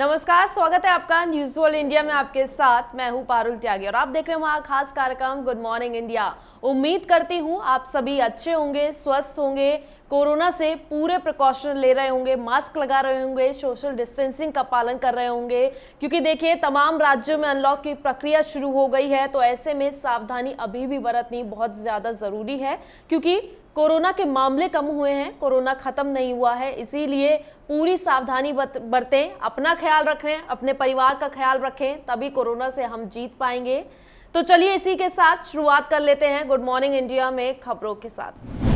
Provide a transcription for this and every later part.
नमस्कार स्वागत है आपका न्यूज वर्ल्ड इंडिया में आपके साथ मैं हूं पारुल त्यागी और आप देख रहे हैं खास कार्यक्रम गुड मॉर्निंग इंडिया उम्मीद करती हूं आप सभी अच्छे होंगे स्वस्थ होंगे कोरोना से पूरे प्रिकॉशन ले रहे होंगे मास्क लगा रहे होंगे सोशल डिस्टेंसिंग का पालन कर रहे होंगे क्योंकि देखिए तमाम राज्यों में अनलॉक की प्रक्रिया शुरू हो गई है तो ऐसे में सावधानी अभी भी बरतनी बहुत ज़्यादा ज़रूरी है क्योंकि कोरोना के मामले कम हुए हैं कोरोना ख़त्म नहीं हुआ है इसीलिए पूरी सावधानी बरतें अपना ख्याल रखें अपने परिवार का ख्याल रखें तभी कोरोना से हम जीत पाएंगे तो चलिए इसी के साथ शुरुआत कर लेते हैं गुड मॉर्निंग इंडिया में खबरों के साथ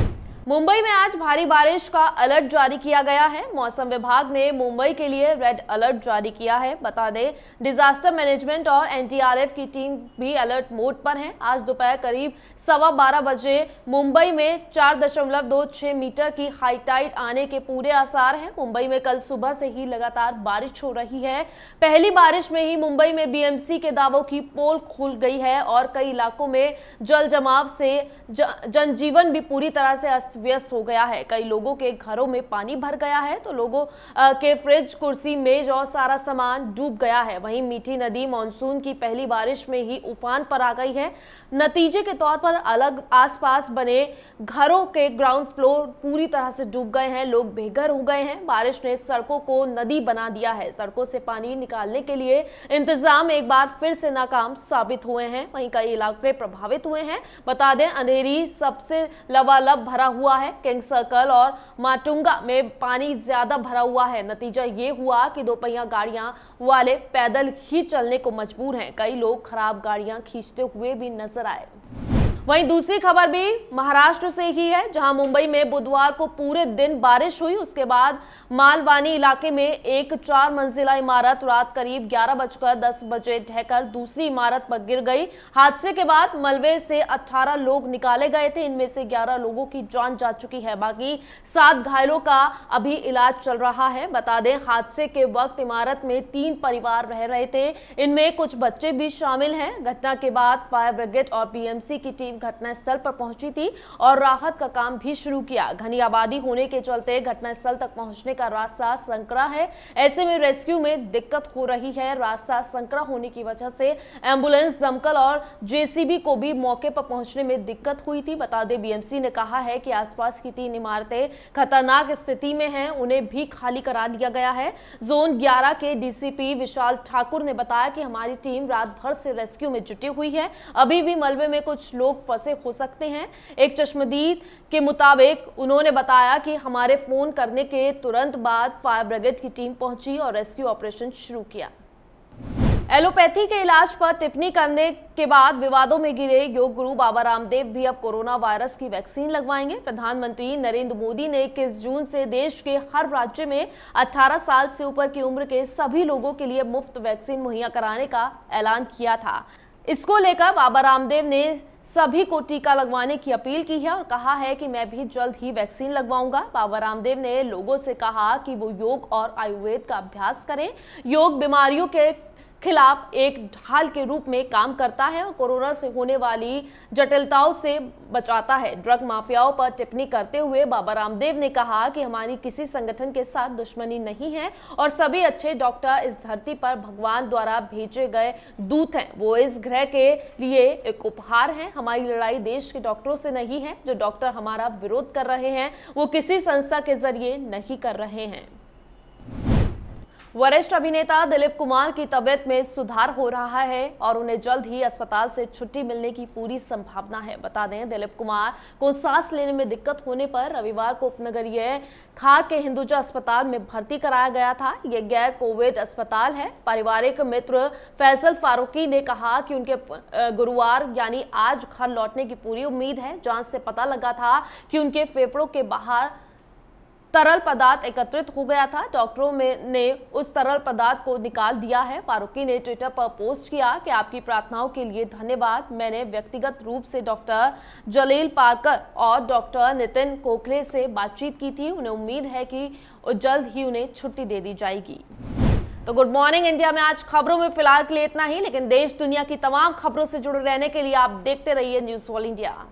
मुंबई में आज भारी बारिश का अलर्ट जारी किया गया है मौसम विभाग ने मुंबई के लिए रेड अलर्ट जारी किया है बता दें डिजास्टर मैनेजमेंट और एनडीआरएफ की टीम भी अलर्ट मोड पर है आज दोपहर करीब सवा बारह बजे मुंबई में चार दशमलव दो छह मीटर की हाई टाइट आने के पूरे आसार हैं मुंबई में कल सुबह से ही लगातार बारिश हो रही है पहली बारिश में ही मुंबई में बीएमसी के दावों की पोल खुल गई है और कई इलाकों में जल जमाव से जनजीवन भी पूरी तरह से अस्त व्यस्त हो गया है कई लोगों के घरों में पानी भर गया है तो लोगों के फ्रिज कुर्सी मेज और सारा सामान डूब गया है वहीं मीठी नदी मानसून की पहली बारिश में ही उफान पर आ गई है नतीजे के तौर पर अलग आसपास बने घरों के ग्राउंड फ्लोर पूरी तरह से डूब गए हैं लोग बेघर हो गए हैं बारिश ने सड़कों को नदी बना दिया है सड़कों से पानी निकालने के लिए इंतजाम एक बार फिर से नाकाम साबित हुए हैं वहीं कई इलाके प्रभावित हुए हैं बता दें अंधेरी सबसे लबालब भरा हुआ हुआ है किंग सर्कल और माटुंगा में पानी ज्यादा भरा हुआ है नतीजा ये हुआ कि दोपहिया गाड़ियां वाले पैदल ही चलने को मजबूर हैं कई लोग खराब गाड़ियां खींचते हुए भी नजर आए वहीं दूसरी खबर भी महाराष्ट्र से ही है जहां मुंबई में बुधवार को पूरे दिन बारिश हुई उसके बाद मालवानी इलाके में एक चार मंजिला इमारत रात करीब ग्यारह बजकर दस बजे ढहकर दूसरी इमारत पर गिर गई हादसे के बाद मलबे से अठारह लोग निकाले गए थे इनमें से ग्यारह लोगों की जान जा चुकी है बाकी सात घायलों का अभी इलाज चल रहा है बता दें हादसे के वक्त इमारत में तीन परिवार रह रहे थे इनमें कुछ बच्चे भी शामिल हैं घटना के बाद फायर ब्रिगेड और पीएमसी की टीम टीम घटनास्थल पर पहुंची थी और राहत का काम भी शुरू किया घनी आबादी होने के चलते घटनास्थल तक पहुंचने का रास्ता संकरा है ऐसे में रेस्क्यू में दिक्कत हो रही है रास्ता संकरा होने की वजह से एम्बुलेंस दमकल और जेसीबी को भी मौके पर पहुंचने में दिक्कत हुई थी बता दें बीएमसी ने कहा है कि आसपास की तीन इमारतें खतरनाक स्थिति में हैं उन्हें भी खाली करा दिया गया है जोन 11 के डीसीपी विशाल ठाकुर ने बताया कि हमारी टीम रात भर से रेस्क्यू में जुटी हुई है अभी भी मलबे में कुछ लोग फंसे हो सकते हैं एक चश्मदीद के मुताबिक उन्होंने बताया कि हमारे फ़ोन करने के तुरंत बाद फायर ब्रिगेड की टीम पहुंची और रेस्क्यू ऑपरेशन शुरू किया एलोपैथी के इलाज पर टिप्पणी करने के बाद विवादों में गिरे योग गुरु बाबा रामदेव भी अब कोरोना वायरस की वैक्सीन लगवाएंगे प्रधानमंत्री नरेंद्र मोदी ने इक्कीस जून से देश के हर राज्य में 18 साल से ऊपर की उम्र के सभी लोगों के लिए मुफ्त वैक्सीन मुहैया कराने का ऐलान किया था इसको लेकर बाबा रामदेव ने सभी को टीका लगवाने की अपील की है और कहा है कि मैं भी जल्द ही वैक्सीन लगवाऊंगा बाबा रामदेव ने लोगों से कहा कि वो योग और आयुर्वेद का अभ्यास करें योग बीमारियों के खिलाफ एक ढाल के रूप में काम करता है और कोरोना से होने वाली जटिलताओं से बचाता है ड्रग माफियाओं पर टिप्पणी करते हुए बाबा रामदेव ने कहा कि हमारी किसी संगठन के साथ दुश्मनी नहीं है और सभी अच्छे डॉक्टर इस धरती पर भगवान द्वारा भेजे गए दूत हैं वो इस ग्रह के लिए एक उपहार हैं हमारी लड़ाई देश के डॉक्टरों से नहीं है जो डॉक्टर हमारा विरोध कर रहे हैं वो किसी संस्था के जरिए नहीं कर रहे हैं वरिष्ठ अभिनेता दिलीप कुमार की तबियत में सुधार हो रहा है और उन्हें जल्द ही अस्पताल से छुट्टी मिलने की पूरी संभावना है बता दें दिलीप कुमार को सांस लेने में दिक्कत होने पर रविवार को उपनगरीय खार के हिंदुजा अस्पताल में भर्ती कराया गया था ये गैर कोविड अस्पताल है पारिवारिक मित्र फैसल फारूकी ने कहा कि उनके गुरुवार यानी आज घर लौटने की पूरी उम्मीद है जांच से पता लगा था कि उनके फेफड़ों के बाहर तरल पदार्थ एकत्रित हो गया था डॉक्टरों में ने उस तरल पदार्थ को निकाल दिया है फारूकी ने ट्विटर पर पोस्ट किया कि आपकी प्रार्थनाओं के लिए धन्यवाद मैंने व्यक्तिगत रूप से डॉक्टर जलील पार्कर और डॉक्टर नितिन कोखले से बातचीत की थी उन्हें उम्मीद है कि जल्द ही उन्हें छुट्टी दे दी जाएगी तो गुड मॉर्निंग इंडिया में आज खबरों में फिलहाल के लिए इतना ही लेकिन देश दुनिया की तमाम खबरों से जुड़े रहने के लिए आप देखते रहिए न्यूज वॉल इंडिया